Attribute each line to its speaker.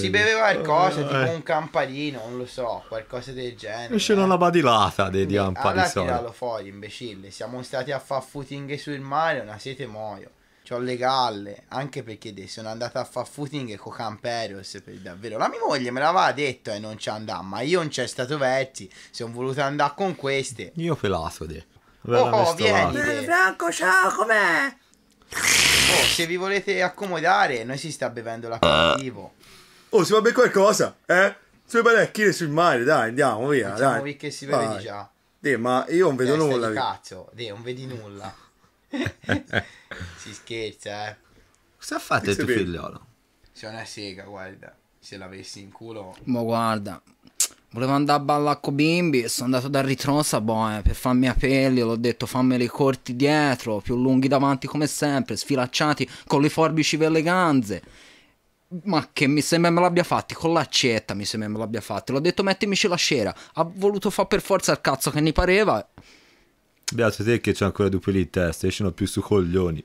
Speaker 1: Si beveva qualcosa, eh, tipo eh. un
Speaker 2: campanino, non lo so, qualcosa del genere. Esce
Speaker 1: una eh. badilata dei di Campari Allora tiralo
Speaker 2: fuori, imbecille. Siamo stati a far footing sul mare, una sete muoio. C'ho le galle, anche perché sono andato a far footing con Camperos per davvero. La mia moglie me l'aveva detto e eh, non ci andava, ma io non c'è stato versi, sono voluto andare con queste. Io pelato, de.
Speaker 1: Bella oh, oh vieni. Eh, Franco, ciao, com'è?
Speaker 2: Oh, se vi volete accomodare, noi si sta bevendo l'aperitivo. Eh. Oh, si va bene qualcosa, eh? Sulle parecchie sul mare, dai, andiamo via. Diciamo dai. che si vede vai. già. Dì, ma io non vedo Testa nulla. Di cazzo, Dì, non vedi nulla. si scherza, eh. Cosa ha fatto il tuo figliolo? Se una sega, guarda. Se l'avessi in culo.
Speaker 1: Ma guarda, Volevo andare a ballare con bimbi e sono andato da ritrosa boh, eh, per farmi a pelli, l'ho detto fammeli corti dietro, più lunghi davanti come sempre, sfilacciati con le forbici per le ganze ma che mi sembra me l'abbia fatti con l'accetta mi sembra me l'abbia fatti l'ho detto mettimici la cera ha voluto fare per forza il cazzo che ne pareva Beato te che c'è ancora due peli in testa sono più su coglioni